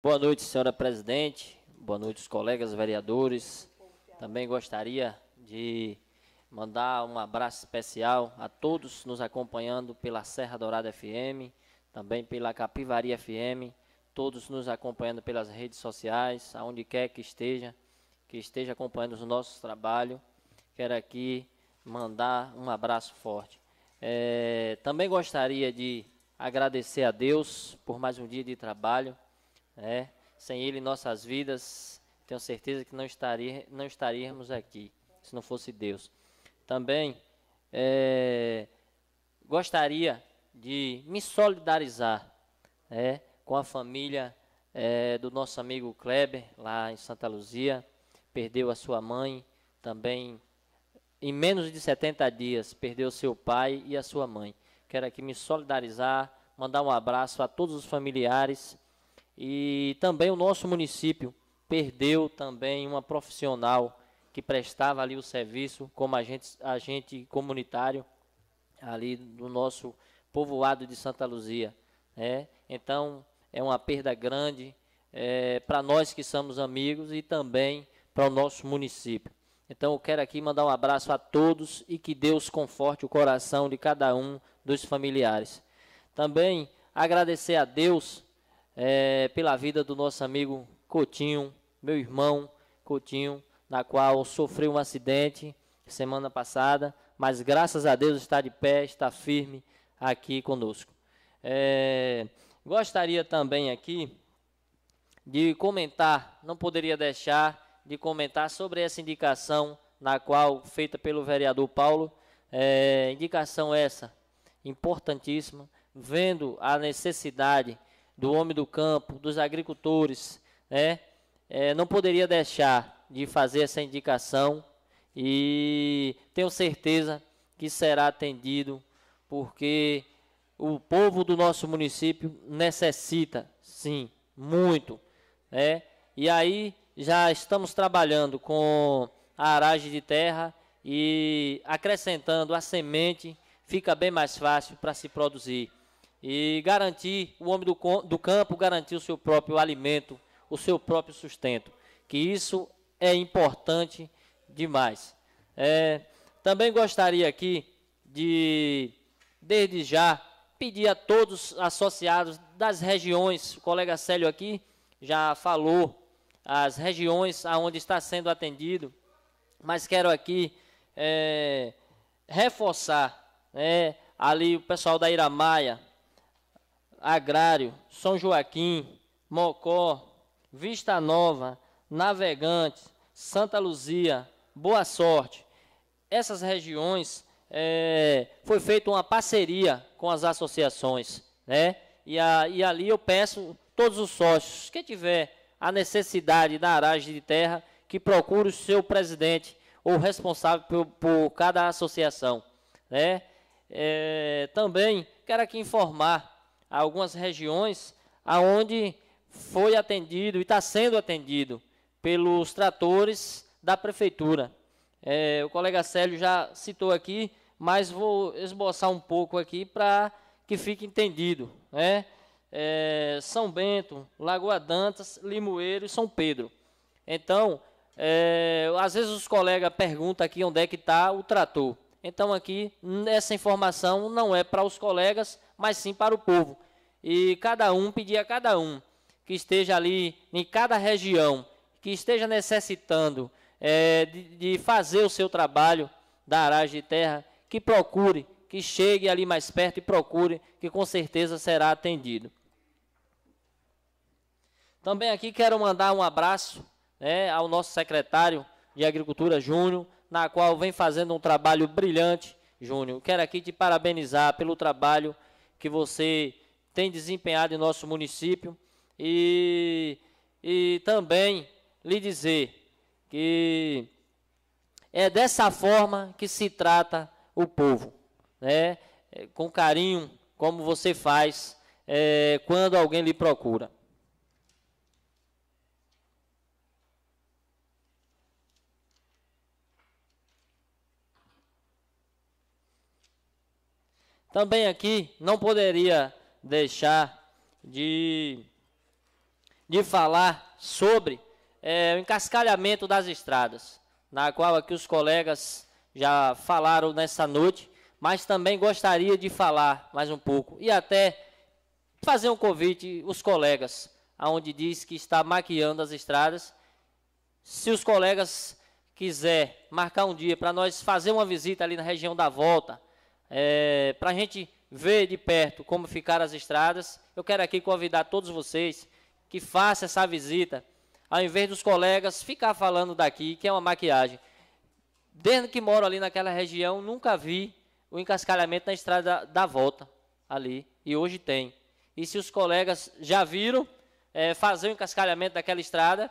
Boa noite, senhora presidente. Boa noite, os colegas vereadores. Também gostaria de mandar um abraço especial a todos nos acompanhando pela Serra Dourada FM, também pela Capivari FM, todos nos acompanhando pelas redes sociais, aonde quer que esteja, que esteja acompanhando os nossos trabalhos. Quero aqui mandar um abraço forte. É, também gostaria de agradecer a Deus por mais um dia de trabalho é, sem Ele em nossas vidas, tenho certeza que não, estaria, não estaríamos aqui, se não fosse Deus. Também é, gostaria de me solidarizar é, com a família é, do nosso amigo Kleber, lá em Santa Luzia. Perdeu a sua mãe também em menos de 70 dias, perdeu seu pai e a sua mãe. Quero aqui me solidarizar, mandar um abraço a todos os familiares e também o nosso município perdeu também uma profissional que prestava ali o serviço como agente, agente comunitário ali do nosso povoado de Santa Luzia. Né? Então, é uma perda grande é, para nós que somos amigos e também para o nosso município. Então, eu quero aqui mandar um abraço a todos e que Deus conforte o coração de cada um dos familiares. Também agradecer a Deus é, pela vida do nosso amigo Coutinho, meu irmão Coutinho, na qual sofreu um acidente semana passada, mas graças a Deus está de pé, está firme aqui conosco. É, gostaria também aqui de comentar, não poderia deixar de comentar sobre essa indicação na qual feita pelo vereador Paulo, é, indicação essa importantíssima, vendo a necessidade do homem do campo, dos agricultores, né? É, não poderia deixar de fazer essa indicação e tenho certeza que será atendido, porque o povo do nosso município necessita, sim, muito, né? E aí já estamos trabalhando com a aragem de terra e acrescentando a semente, fica bem mais fácil para se produzir e garantir o homem do, do campo, garantir o seu próprio alimento, o seu próprio sustento. Que isso é importante demais. É, também gostaria aqui de, desde já, pedir a todos associados das regiões, o colega Célio aqui já falou as regiões aonde está sendo atendido, mas quero aqui é, reforçar né, ali o pessoal da Iramaia, Agrário, São Joaquim, Mocó, Vista Nova, Navegantes, Santa Luzia, Boa Sorte. Essas regiões é, foi feita uma parceria com as associações, né? E, a, e ali eu peço todos os sócios que tiver a necessidade da aragem de terra que procure o seu presidente ou responsável por, por cada associação, né? É, também quero aqui informar a algumas regiões aonde foi atendido e está sendo atendido pelos tratores da prefeitura. É, o colega Célio já citou aqui, mas vou esboçar um pouco aqui para que fique entendido. Né? É, São Bento, Lagoa Dantas, Limoeiro e São Pedro. Então, é, às vezes os colegas perguntam aqui onde é que está o trator. Então aqui essa informação não é para os colegas, mas sim para o povo. E cada um pedir a cada um que esteja ali em cada região, que esteja necessitando é, de, de fazer o seu trabalho da aragem de terra, que procure, que chegue ali mais perto e procure, que com certeza será atendido. Também aqui quero mandar um abraço né, ao nosso secretário de Agricultura Júnior, na qual vem fazendo um trabalho brilhante. Júnior, quero aqui te parabenizar pelo trabalho que você tem desempenhado em nosso município e, e também lhe dizer que é dessa forma que se trata o povo, né? É, com carinho, como você faz é, quando alguém lhe procura. Também aqui não poderia deixar de, de falar sobre é, o encascalhamento das estradas, na qual aqui os colegas já falaram nessa noite, mas também gostaria de falar mais um pouco e até fazer um convite os colegas, aonde diz que está maquiando as estradas. Se os colegas quiser marcar um dia para nós fazer uma visita ali na região da Volta, é, para a gente ver de perto como ficaram as estradas, eu quero aqui convidar todos vocês que façam essa visita, ao invés dos colegas ficar falando daqui, que é uma maquiagem. Desde que moro ali naquela região, nunca vi o encascalhamento na estrada da, volta ali, e hoje tem. E se os colegas já viram é, fazer o encascalhamento daquela estrada,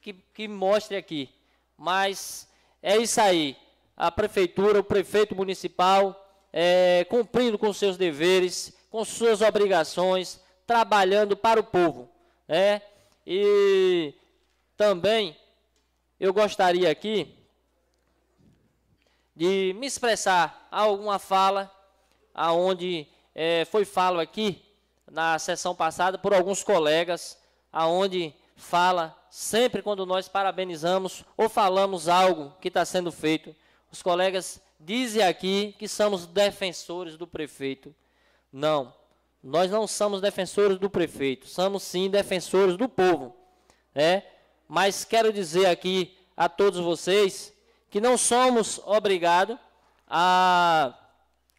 que, que mostre aqui. Mas é isso aí a prefeitura, o prefeito municipal, é, cumprindo com seus deveres, com suas obrigações, trabalhando para o povo. Né? E também eu gostaria aqui de me expressar a alguma fala aonde é, foi falo aqui na sessão passada por alguns colegas, aonde fala sempre quando nós parabenizamos ou falamos algo que está sendo feito os colegas dizem aqui que somos defensores do prefeito. Não, nós não somos defensores do prefeito, somos sim defensores do povo. Né? Mas quero dizer aqui a todos vocês que não somos obrigados a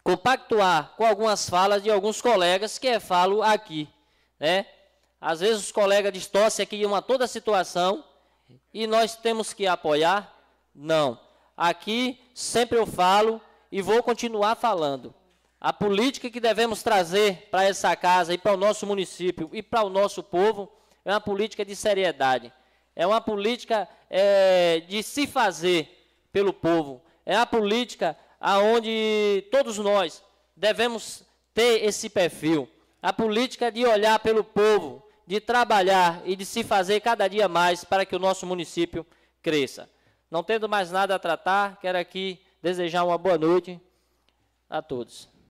compactuar com algumas falas de alguns colegas que é falo aqui. Né? Às vezes os colegas distorcem aqui uma toda a situação e nós temos que apoiar? Não aqui sempre eu falo e vou continuar falando. A política que devemos trazer para essa casa e para o nosso município e para o nosso povo é uma política de seriedade, é uma política é, de se fazer pelo povo, é a política aonde todos nós devemos ter esse perfil, a política de olhar pelo povo, de trabalhar e de se fazer cada dia mais para que o nosso município cresça. Não tendo mais nada a tratar, quero aqui desejar uma boa noite a todos.